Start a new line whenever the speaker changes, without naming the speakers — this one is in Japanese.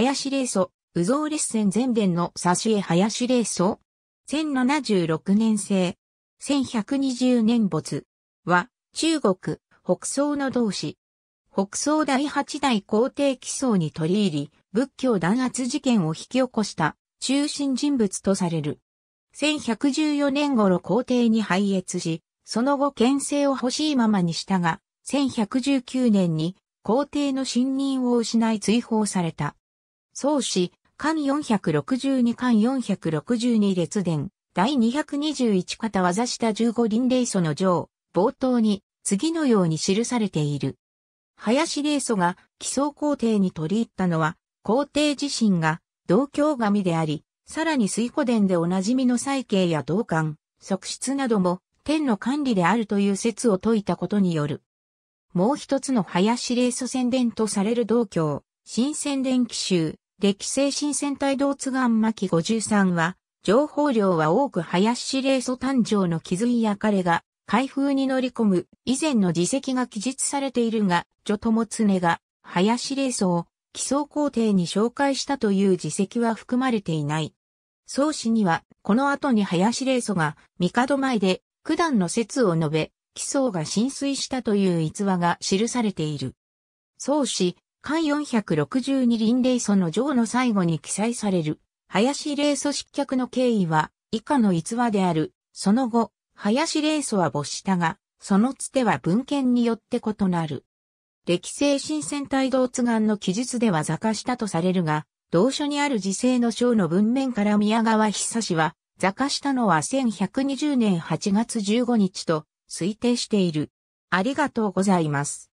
林霊祖、ウ蔵列戦前伝の挿絵林霊祖、1076年生、1120年没は、中国、北宋の同志。北宋第八代皇帝起草に取り入り、仏教弾圧事件を引き起こした中心人物とされる。1114年頃皇帝に拝謁し、その後牽制を欲しいままにしたが、1119年に皇帝の信任を失い追放された。創始、巻462巻462列伝、第221型技下15輪霊祖の上、冒頭に、次のように記されている。林霊祖が基礎皇帝に取り入ったのは、皇帝自身が同教神であり、さらに水古伝でおなじみの祭慶や同館、側室なども天の管理であるという説を説いたことによる。もう一つの林霊祖宣伝とされる同教、新宣伝奇襲、歴世新戦隊同津岩巻53は、情報量は多く林霊祖誕生の傷いや彼が、開封に乗り込む以前の自責が記述されているが、女友常が林霊祖を基礎皇帝に紹介したという自責は含まれていない。宗氏には、この後に林霊祖が帝前で九段の説を述べ、基礎が浸水したという逸話が記されている。宗氏、関462林霊祖の上の最後に記載される、林霊祖失脚の経緯は、以下の逸話である。その後、林霊祖は没したが、そのつては文献によって異なる。歴世新鮮帯同津願の記述では座化したとされるが、同書にある時世の章の文面から宮川久志は、座化したのは1120年8月15日と推定している。ありがとうございます。